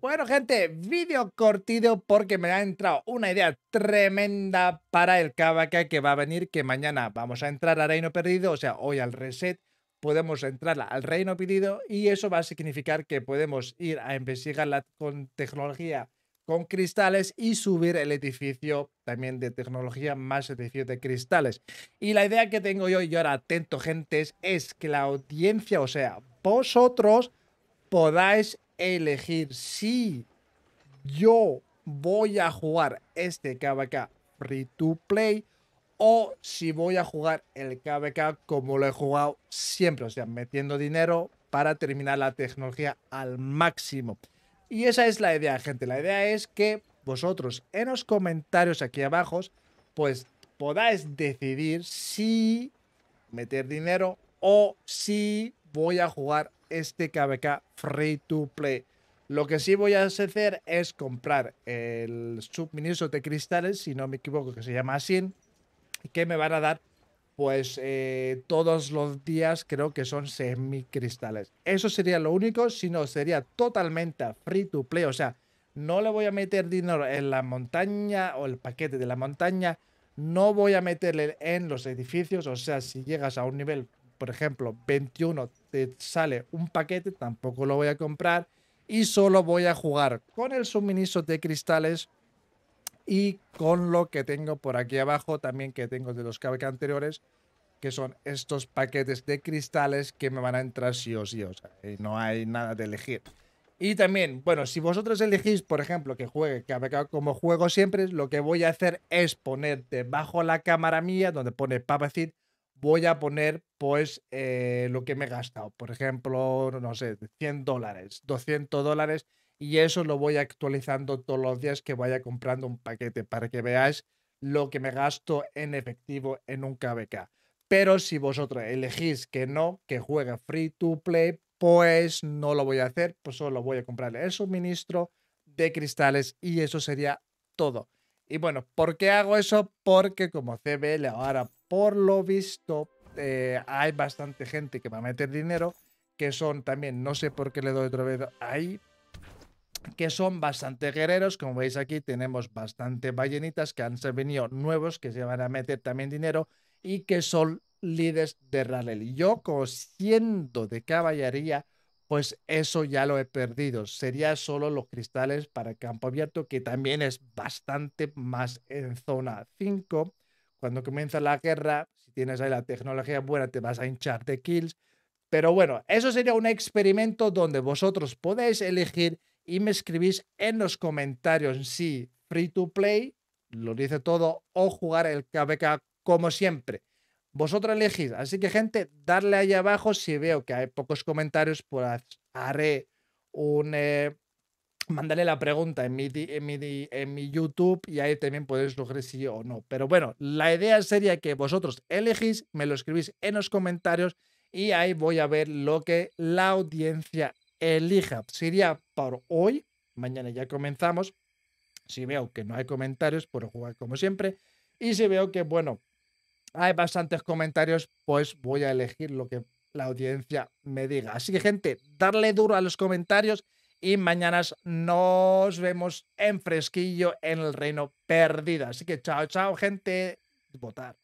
Bueno, gente, vídeo cortido porque me ha entrado una idea tremenda para el Kavaka que va a venir, que mañana vamos a entrar al Reino Perdido, o sea, hoy al reset, podemos entrar al Reino Perdido y eso va a significar que podemos ir a investigarla con tecnología con cristales y subir el edificio también de tecnología más edificio de cristales. Y la idea que tengo yo, y ahora atento, gente, es que la audiencia, o sea, vosotros podáis elegir si yo voy a jugar este KBK free to play o si voy a jugar el kvk como lo he jugado siempre, o sea, metiendo dinero para terminar la tecnología al máximo. Y esa es la idea, gente. La idea es que vosotros en los comentarios aquí abajo, pues podáis decidir si meter dinero o si voy a jugar este KBK Free to Play. Lo que sí voy a hacer es comprar el suministro de cristales, si no me equivoco, que se llama así, que me van a dar pues eh, todos los días creo que son semicristales Eso sería lo único, si no, sería totalmente free to play. O sea, no le voy a meter dinero en la montaña o el paquete de la montaña. No voy a meterle en los edificios. O sea, si llegas a un nivel por ejemplo, 21 te sale un paquete, tampoco lo voy a comprar y solo voy a jugar con el suministro de cristales y con lo que tengo por aquí abajo también que tengo de los cables anteriores que son estos paquetes de cristales que me van a entrar sí o sí, o sea, no hay nada de elegir. Y también, bueno, si vosotros elegís, por ejemplo, que juegue KBK como juego siempre, lo que voy a hacer es poner debajo la cámara mía, donde pone Papacit, voy a poner pues eh, lo que me he gastado. Por ejemplo, no sé, 100 dólares, 200 dólares y eso lo voy actualizando todos los días que vaya comprando un paquete para que veáis lo que me gasto en efectivo en un KBK. Pero si vosotros elegís que no, que juega free to play, pues no lo voy a hacer, pues solo voy a comprarle el suministro de cristales y eso sería todo. Y bueno, ¿por qué hago eso? Porque como CBL ahora, por lo visto, eh, hay bastante gente que va a meter dinero, que son también, no sé por qué le doy otra vez ahí, que son bastante guerreros. Como veis aquí, tenemos bastante ballenitas que han venido nuevos, que se van a meter también dinero y que son líderes de Y Yo, cosiendo siendo de caballería, pues eso ya lo he perdido. Sería solo los cristales para campo abierto, que también es bastante más en zona 5. Cuando comienza la guerra, si tienes ahí la tecnología buena, te vas a hinchar de kills. Pero bueno, eso sería un experimento donde vosotros podéis elegir y me escribís en los comentarios si free to play, lo dice todo, o jugar el KvK como siempre. Vosotros elegís. Así que, gente, darle ahí abajo. Si veo que hay pocos comentarios, pues haré un. Eh, la pregunta en mi, en, mi, en YouTube y ahí también podéis sugerir si o no. Pero bueno, la idea sería que vosotros elegís, me lo escribís en los comentarios y ahí voy a ver lo que la audiencia elija. Sería por hoy, mañana ya comenzamos. Si veo que no hay comentarios, puedo jugar como siempre. Y si veo que, bueno, hay bastantes comentarios, pues voy a elegir lo que la audiencia me diga. Así que gente, darle duro a los comentarios y mañana nos vemos en fresquillo en el reino perdido. Así que chao, chao gente, votar.